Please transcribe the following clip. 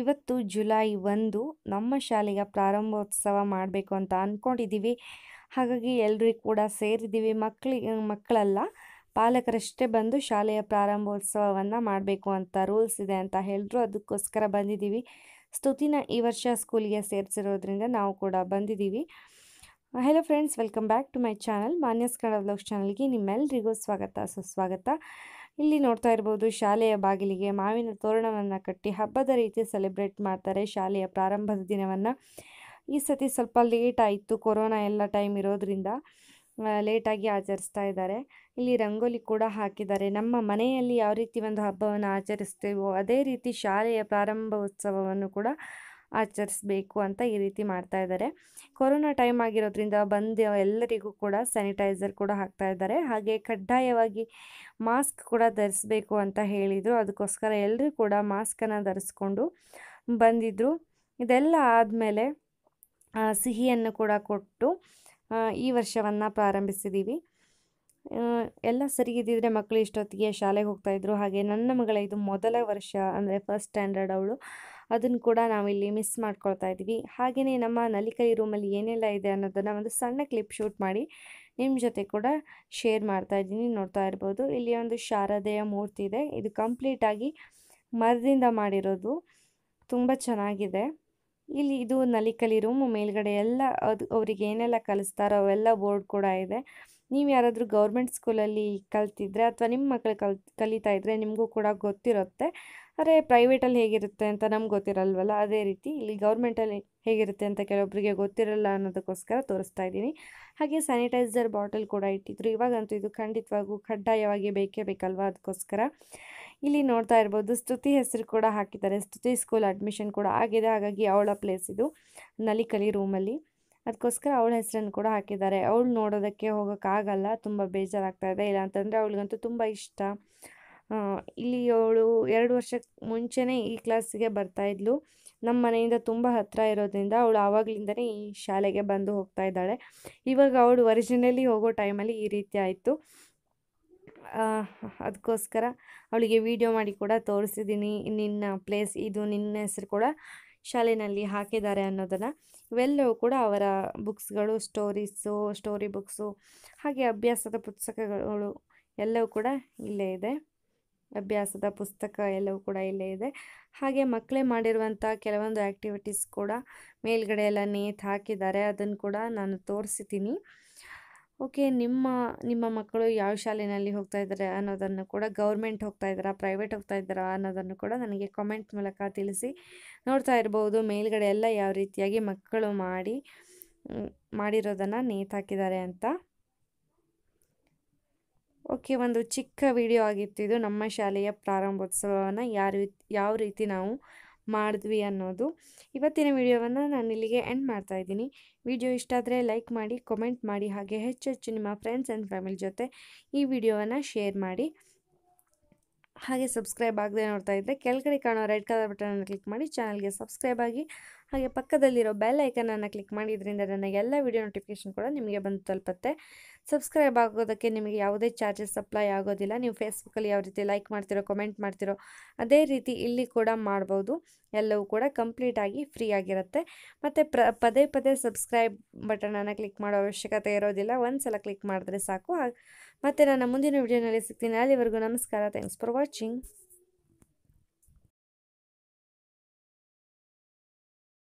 ಇವತ್ತು ಜುಲೈ ಒಂದು ನಮ್ಮ ಶಾಲೆಯ ಪ್ರಾರಂಭೋತ್ಸವ ಮಾಡಬೇಕು ಅಂತ ಅಂದ್ಕೊಂಡಿದ್ದೀವಿ ಹಾಗಾಗಿ ಎಲ್ಲರಿಗೂ ಕೂಡ ಸೇರಿದ್ದೀವಿ ಮಕ್ಕಳಿಗೆ ಮಕ್ಕಳಲ್ಲ ಪಾಲಕರಷ್ಟೇ ಬಂದು ಶಾಲೆಯ ಪ್ರಾರಂಭೋತ್ಸವವನ್ನು ಮಾಡಬೇಕು ಅಂತ ರೂಲ್ಸ್ ಇದೆ ಅಂತ ಹೇಳಿದ್ರು ಅದಕ್ಕೋಸ್ಕರ ಬಂದಿದ್ದೀವಿ ಸ್ತುತಿನ ಈ ವರ್ಷ ಸ್ಕೂಲಿಗೆ ಸೇರಿಸಿರೋದ್ರಿಂದ ನಾವು ಕೂಡ ಬಂದಿದ್ದೀವಿ hello friends welcome back to my channel Manya's Kannada ಚಾನಲ್ಗೆ ನಿಮ್ಮೆಲ್ಲರಿಗೂ ಸ್ವಾಗತ ಸುಸ್ವಾಗತ ಇಲ್ಲಿ ನೋಡ್ತಾ ಇರ್ಬೋದು ಶಾಲೆಯ ಬಾಗಿಲಿಗೆ ಮಾವಿನ ತೋರಣವನ್ನು ಕಟ್ಟಿ ಹಬ್ಬದ ರೀತಿ ಸೆಲೆಬ್ರೇಟ್ ಮಾಡ್ತಾರೆ ಶಾಲೆಯ ಪ್ರಾರಂಭದ ದಿನವನ್ನು ಈ ಸತಿ ಸ್ವಲ್ಪ ಲೇಟ್ ಆಯಿತು ಕೊರೋನಾ ಎಲ್ಲ ಟೈಮ್ ಇರೋದ್ರಿಂದ ಲೇಟಾಗಿ ಆಚರಿಸ್ತಾ ಇದ್ದಾರೆ ಇಲ್ಲಿ ರಂಗೋಲಿ ಕೂಡ ಹಾಕಿದ್ದಾರೆ ನಮ್ಮ ಮನೆಯಲ್ಲಿ ಯಾವ ರೀತಿ ಒಂದು ಹಬ್ಬವನ್ನು ಆಚರಿಸ್ತೇವೋ ಅದೇ ರೀತಿ ಶಾಲೆಯ ಪ್ರಾರಂಭ ಉತ್ಸವವನ್ನು ಕೂಡ ಆಚರಿಸಬೇಕು ಅಂತ ಈ ರೀತಿ ಮಾಡ್ತಾ ಇದ್ದಾರೆ ಕೊರೋನಾ ಟೈಮ್ ಆಗಿರೋದ್ರಿಂದ ಬಂದ ಎಲ್ಲರಿಗೂ ಕೂಡ ಸ್ಯಾನಿಟೈಸರ್ ಕೂಡ ಹಾಕ್ತಾ ಇದ್ದಾರೆ ಹಾಗೆ ಕಡ್ಡಾಯವಾಗಿ ಮಾಸ್ಕ್ ಕೂಡ ಧರಿಸಬೇಕು ಅಂತ ಹೇಳಿದರು ಅದಕ್ಕೋಸ್ಕರ ಎಲ್ಲರೂ ಕೂಡ ಮಾಸ್ಕನ್ನು ಧರಿಸ್ಕೊಂಡು ಬಂದಿದ್ದರು ಇದೆಲ್ಲ ಆದಮೇಲೆ ಸಿಹಿಯನ್ನು ಕೂಡ ಕೊಟ್ಟು ಈ ವರ್ಷವನ್ನು ಪ್ರಾರಂಭಿಸಿದ್ದೀವಿ ಎಲ್ಲ ಸರಿಗಿದ್ದಿದ್ರೆ ಮಕ್ಕಳು ಇಷ್ಟೊತ್ತಿಗೆ ಶಾಲೆಗೆ ಹೋಗ್ತಾಯಿದ್ರು ಹಾಗೆ ನನ್ನ ಮಗಳ ಇದು ಮೊದಲ ವರ್ಷ ಅಂದರೆ ಫಸ್ಟ್ ಸ್ಟ್ಯಾಂಡರ್ಡ್ ಅವಳು ಅದನ್ನು ಕೂಡ ನಾವಿಲ್ಲಿ ಮಿಸ್ ಮಾಡ್ಕೊಳ್ತಾ ಇದ್ದೀವಿ ಹಾಗೆಯೇ ನಮ್ಮ ನಲಿಕೈ ರೂಮಲ್ಲಿ ಏನೆಲ್ಲ ಇದೆ ಅನ್ನೋದನ್ನು ಒಂದು ಸಣ್ಣ ಕ್ಲಿಪ್ ಶೂಟ್ ಮಾಡಿ ನಿಮ್ಮ ಜೊತೆ ಕೂಡ ಶೇರ್ ಮಾಡ್ತಾ ಇದ್ದೀನಿ ನೋಡ್ತಾ ಇರ್ಬೋದು ಇಲ್ಲಿ ಒಂದು ಶಾರದೆಯ ಮೂರ್ತಿ ಇದೆ ಇದು ಕಂಪ್ಲೀಟಾಗಿ ಮರದಿಂದ ಮಾಡಿರೋದು ತುಂಬ ಚೆನ್ನಾಗಿದೆ ಇಲ್ಲಿ ಇದು ನಲಿಕಲಿ ರೂಮ್ ಮೇಲ್ಗಡೆ ಎಲ್ಲ ಅದು ಅವ್ರಿಗೆ ಏನೆಲ್ಲ ಕಲಿಸ್ತಾರೋ ಅವೆಲ್ಲ ಬೋರ್ಡ್ ಕೂಡ ಇದೆ ನೀವು ಯಾರಾದರೂ ಗೌರ್ಮೆಂಟ್ ಸ್ಕೂಲಲ್ಲಿ ಕಲ್ತಿದ್ರೆ ಅಥವಾ ನಿಮ್ಮ ಮಕ್ಕಳು ಕಲ್ ಕಲಿತಾ ಇದ್ದರೆ ನಿಮಗೂ ಕೂಡ ಗೊತ್ತಿರುತ್ತೆ ಆದರೆ ಪ್ರೈವೇಟಲ್ಲಿ ಹೇಗಿರುತ್ತೆ ಅಂತ ನಮ್ಗೆ ಗೊತ್ತಿರಲ್ವಲ್ಲ ಅದೇ ರೀತಿ ಇಲ್ಲಿ ಗೌರ್ಮೆಂಟಲ್ಲಿ ಹೇಗಿರುತ್ತೆ ಅಂತ ಕೆಲವೊಬ್ಬರಿಗೆ ಗೊತ್ತಿರಲ್ಲ ಅನ್ನೋದಕ್ಕೋಸ್ಕರ ತೋರಿಸ್ತಾ ಇದ್ದೀನಿ ಹಾಗೆ ಸ್ಯಾನಿಟೈಸರ್ ಬಾಟಲ್ ಕೂಡ ಇಟ್ಟಿದ್ರು ಇವಾಗಂತೂ ಇದು ಖಂಡಿತವಾಗೂ ಕಡ್ಡಾಯವಾಗಿ ಬೇಕೇ ಬೇಕಲ್ವ ಅದಕ್ಕೋಸ್ಕರ ಇಲ್ಲಿ ನೋಡ್ತಾ ಇರ್ಬೋದು ಸ್ತುತಿ ಹೆಸರು ಕೂಡ ಹಾಕಿದ್ದಾರೆ ಸ್ತುತಿ ಸ್ಕೂಲ್ ಅಡ್ಮಿಷನ್ ಕೂಡ ಆಗಿದೆ ಹಾಗಾಗಿ ಅವಳ ಪ್ಲೇಸ್ ಇದು ನಲಿಕಲಿ ರೂಮಲ್ಲಿ ಅದಕ್ಕೋಸ್ಕರ ಅವಳ ಹೆಸರನ್ನು ಕೂಡ ಹಾಕಿದ್ದಾರೆ ಅವಳು ನೋಡೋದಕ್ಕೆ ಹೋಗೋಕ್ಕಾಗಲ್ಲ ತುಂಬ ಬೇಜಾರಾಗ್ತಾ ಇದೆ ಇಲ್ಲ ಅಂತಂದರೆ ಅವಳಿಗಂತೂ ತುಂಬ ಇಷ್ಟ ಇಲ್ಲಿ ಅವಳು ಎರಡು ವರ್ಷಕ್ಕೆ ಮುಂಚೆನೇ ಈ ಕ್ಲಾಸಿಗೆ ಬರ್ತಾಯಿದ್ಲು ನಮ್ಮ ಮನೆಯಿಂದ ತುಂಬ ಹತ್ತಿರ ಇರೋದ್ರಿಂದ ಅವಳು ಆವಾಗಲಿಂದನೇ ಈ ಶಾಲೆಗೆ ಬಂದು ಹೋಗ್ತಾ ಇದ್ದಾಳೆ ಇವಾಗ ಅವಳು ಒರಿಜಿನಲಿ ಹೋಗೋ ಟೈಮಲ್ಲಿ ಈ ರೀತಿ ಆಯಿತು ಅದಕ್ಕೋಸ್ಕರ ಅವಳಿಗೆ ವಿಡಿಯೋ ಮಾಡಿ ಕೂಡ ತೋರಿಸಿದ್ದೀನಿ ನಿನ್ನ ಪ್ಲೇಸ್ ಇದು ನಿನ್ನ ಹೆಸರು ಕೂಡ ಶಾಲೆಯಲ್ಲಿ ಹಾಕಿದ್ದಾರೆ ಅನ್ನೋದನ್ನು ಇವೆಲ್ಲವೂ ಕೂಡ ಅವರ ಬುಕ್ಸ್ಗಳು ಸ್ಟೋರೀಸು ಸ್ಟೋರಿ ಬುಕ್ಸು ಹಾಗೆ ಅಭ್ಯಾಸದ ಪುಸ್ತಕಗಳು ಎಲ್ಲವೂ ಕೂಡ ಇಲ್ಲೇ ಇದೆ ಅಭ್ಯಾಸದ ಪುಸ್ತಕ ಎಲ್ಲವೂ ಕೂಡ ಇಲ್ಲೇ ಇದೆ ಹಾಗೆ ಮಕ್ಕಳೇ ಮಾಡಿರುವಂಥ ಕೆಲವೊಂದು ಆ್ಯಕ್ಟಿವಿಟೀಸ್ ಕೂಡ ಮೇಲ್ಗಡೆ ಎಲ್ಲ ನೇತು ಹಾಕಿದ್ದಾರೆ ಅದನ್ನು ಕೂಡ ನಾನು ತೋರಿಸ್ತೀನಿ ಓಕೆ ನಿಮ್ಮ ನಿಮ್ಮ ಮಕ್ಕಳು ಯಾವ ಶಾಲೆಯಲ್ಲಿ ಹೋಗ್ತಾ ಇದ್ದಾರೆ ಅನ್ನೋದನ್ನು ಕೂಡ ಗೌರ್ಮೆಂಟ್ ಹೋಗ್ತಾ ಇದ್ದಾರಾ ಪ್ರೈವೇಟ್ ಹೋಗ್ತಾ ಇದ್ದಾರಾ ಅನ್ನೋದನ್ನು ಕೂಡ ನನಗೆ ಕಾಮೆಂಟ್ ಮೂಲಕ ತಿಳಿಸಿ ನೋಡ್ತಾ ಇರಬಹುದು ಮೇಲ್ಗಡೆ ಎಲ್ಲ ಯಾವ ರೀತಿಯಾಗಿ ಮಕ್ಕಳು ಮಾಡಿ ಮಾಡಿರೋದನ್ನು ನೇತಾಕಿದ್ದಾರೆ ಅಂತ ಓಕೆ ಒಂದು ಚಿಕ್ಕ ವಿಡಿಯೋ ಆಗಿತ್ತು ಇದು ನಮ್ಮ ಶಾಲೆಯ ಪ್ರಾರಂಭೋತ್ಸವವನ್ನು ಯಾರು ಯಾವ ರೀತಿ ನಾವು ಮಾಡಿದ್ವಿ ಅನ್ನೋದು ಇವತ್ತಿನ ವಿಡಿಯೋವನ್ನು ನಾನು ಇಲ್ಲಿಗೆ ಎಂಡ್ ಮಾಡ್ತಾ ಇದ್ದೀನಿ ವಿಡಿಯೋ ಇಷ್ಟ ಆದರೆ ಲೈಕ್ ಮಾಡಿ ಕಮೆಂಟ್ ಮಾಡಿ ಹಾಗೆ ಹೆಚ್ಚು ಹೆಚ್ಚು ನಿಮ್ಮ ಫ್ರೆಂಡ್ಸ್ ಆ್ಯಂಡ್ ಫ್ಯಾಮಿಲಿ ಜೊತೆ ಈ ವಿಡಿಯೋವನ್ನು ಶೇರ್ ಮಾಡಿ ಹಾಗೆ ಸಬ್ಸ್ಕ್ರೈಬ್ ಆಗದೆ ನೋಡ್ತಾ ಇದ್ದರೆ ಕೆಳಗಡೆ ಕಾಣೋ ರೆಡ್ ಕಲರ್ ಬಟನನ್ನು ಕ್ಲಿಕ್ ಮಾಡಿ ಚಾನಲ್ಗೆ ಸಬ್ಸ್ಕ್ರೈಬ್ ಆಗಿ ಹಾಗೆ ಪಕ್ಕದಲ್ಲಿರೋ ಬೆಲ್ ಐಕನನ್ನು ಕ್ಲಿಕ್ ಮಾಡಿ ಇದರಿಂದ ನನ್ನ ಎಲ್ಲ ವಿಡಿಯೋ ನೋಟಿಫಿಕೇಷನ್ ಕೂಡ ನಿಮಗೆ ಬಂದು ತಲುಪುತ್ತೆ ಸಬ್ಸ್ಕ್ರೈಬ್ ಆಗೋದಕ್ಕೆ ನಿಮಗೆ ಯಾವುದೇ ಚಾರ್ಜಸ್ ಅಪ್ಲೈ ಆಗೋದಿಲ್ಲ ನೀವು ಫೇಸ್ಬುಕ್ಕಲ್ಲಿ ಯಾವ ರೀತಿ ಲೈಕ್ ಮಾಡ್ತಿರೋ ಕಮೆಂಟ್ ಮಾಡ್ತಿರೋ ಅದೇ ರೀತಿ ಇಲ್ಲಿ ಕೂಡ ಮಾಡ್ಬೋದು ಎಲ್ಲವೂ ಕೂಡ ಕಂಪ್ಲೀಟಾಗಿ ಫ್ರೀ ಆಗಿರುತ್ತೆ ಮತ್ತು ಪ್ರ ಪದೇ ಪದೇ ಸಬ್ಸ್ಕ್ರೈಬ್ ಬಟನನ್ನು ಕ್ಲಿಕ್ ಮಾಡೋ ಅವಶ್ಯಕತೆ ಇರೋದಿಲ್ಲ ಒಂದು ಸಲ ಕ್ಲಿಕ್ ಮಾಡಿದ್ರೆ ಸಾಕು ಮತ್ತು ನನ್ನ ಮುಂದಿನ ವಿಡಿಯೋನಲ್ಲಿ ಸಿಗ್ತೀನಿ ಅಲ್ಲಿವರೆಗೂ ನಮಸ್ಕಾರ ಥ್ಯಾಂಕ್ಸ್ ಫಾರ್ ವಾಚಿಂಗ್